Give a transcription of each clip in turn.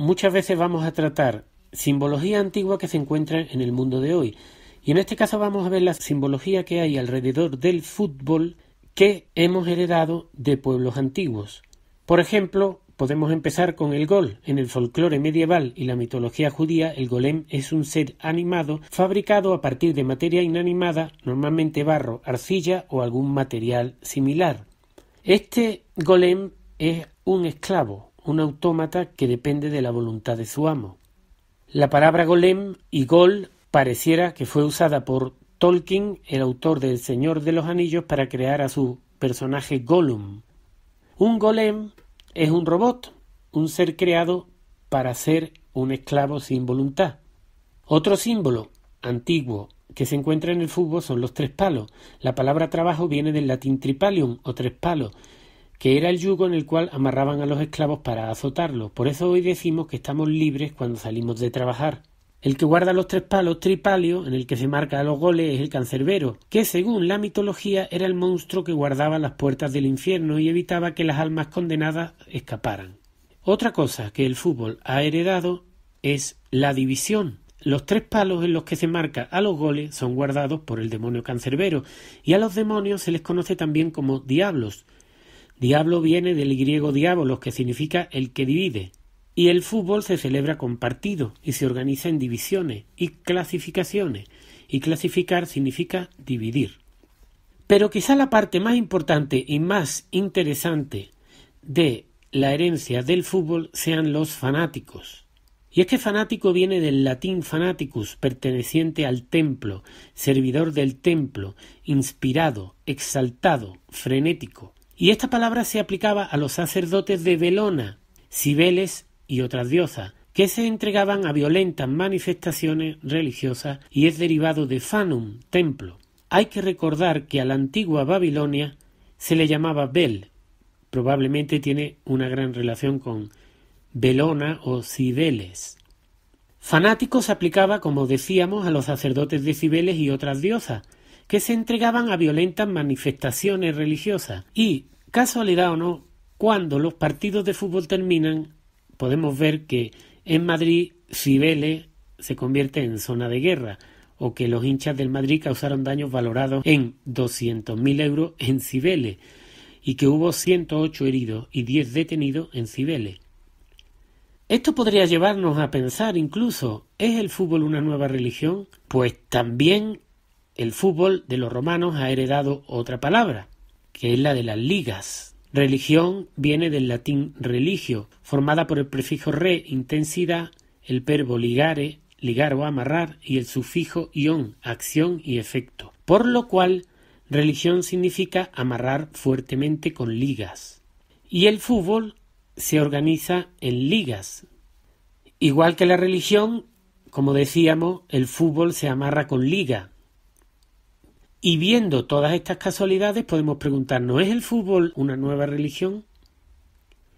muchas veces vamos a tratar simbología antigua que se encuentra en el mundo de hoy. Y en este caso vamos a ver la simbología que hay alrededor del fútbol que hemos heredado de pueblos antiguos. Por ejemplo, podemos empezar con el gol. En el folclore medieval y la mitología judía, el golem es un ser animado fabricado a partir de materia inanimada, normalmente barro, arcilla o algún material similar. Este golem es un esclavo, un autómata que depende de la voluntad de su amo. La palabra golem y gol pareciera que fue usada por Tolkien, el autor del Señor de los Anillos, para crear a su personaje Gollum. Un golem es un robot, un ser creado para ser un esclavo sin voluntad. Otro símbolo antiguo que se encuentra en el fútbol son los tres palos. La palabra trabajo viene del latín tripalium o tres palos, que era el yugo en el cual amarraban a los esclavos para azotarlos. Por eso hoy decimos que estamos libres cuando salimos de trabajar. El que guarda los tres palos tripalio, en el que se marca a los goles, es el cancerbero, que según la mitología era el monstruo que guardaba las puertas del infierno y evitaba que las almas condenadas escaparan. Otra cosa que el fútbol ha heredado es la división. Los tres palos en los que se marca a los goles son guardados por el demonio cancerbero, y a los demonios se les conoce también como diablos, Diablo viene del griego diabolos, que significa el que divide. Y el fútbol se celebra con y se organiza en divisiones y clasificaciones. Y clasificar significa dividir. Pero quizá la parte más importante y más interesante de la herencia del fútbol sean los fanáticos. Y es que fanático viene del latín fanaticus, perteneciente al templo, servidor del templo, inspirado, exaltado, frenético. Y esta palabra se aplicaba a los sacerdotes de Belona, Cibeles y otras diosas, que se entregaban a violentas manifestaciones religiosas y es derivado de Fanum, templo. Hay que recordar que a la antigua Babilonia se le llamaba Bel. Probablemente tiene una gran relación con Belona o Cibeles. Fanático se aplicaba, como decíamos, a los sacerdotes de Cibeles y otras diosas, que se entregaban a violentas manifestaciones religiosas. Y, casualidad o no, cuando los partidos de fútbol terminan, podemos ver que en Madrid Cibele se convierte en zona de guerra o que los hinchas del Madrid causaron daños valorados en 200.000 euros en Cibeles y que hubo 108 heridos y 10 detenidos en Cibele. Esto podría llevarnos a pensar incluso, ¿es el fútbol una nueva religión? Pues también el fútbol de los romanos ha heredado otra palabra, que es la de las ligas. Religión viene del latín religio, formada por el prefijo re, intensidad, el verbo ligare, ligar o amarrar, y el sufijo ion, acción y efecto. Por lo cual, religión significa amarrar fuertemente con ligas. Y el fútbol se organiza en ligas. Igual que la religión, como decíamos, el fútbol se amarra con liga, y viendo todas estas casualidades podemos preguntar, ¿no ¿es el fútbol una nueva religión?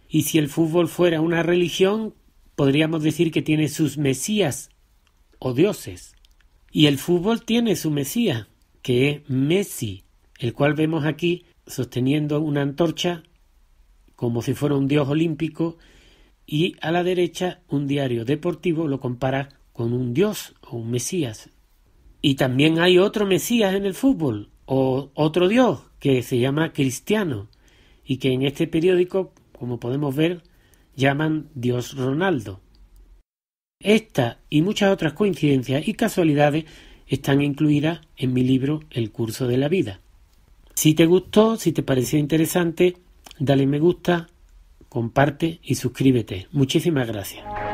Y si el fútbol fuera una religión, podríamos decir que tiene sus mesías o dioses. Y el fútbol tiene su mesía, que es Messi, el cual vemos aquí sosteniendo una antorcha como si fuera un dios olímpico y a la derecha un diario deportivo lo compara con un dios o un mesías y también hay otro Mesías en el fútbol, o otro Dios, que se llama Cristiano, y que en este periódico, como podemos ver, llaman Dios Ronaldo. Esta y muchas otras coincidencias y casualidades están incluidas en mi libro El curso de la vida. Si te gustó, si te pareció interesante, dale me gusta, comparte y suscríbete. Muchísimas gracias.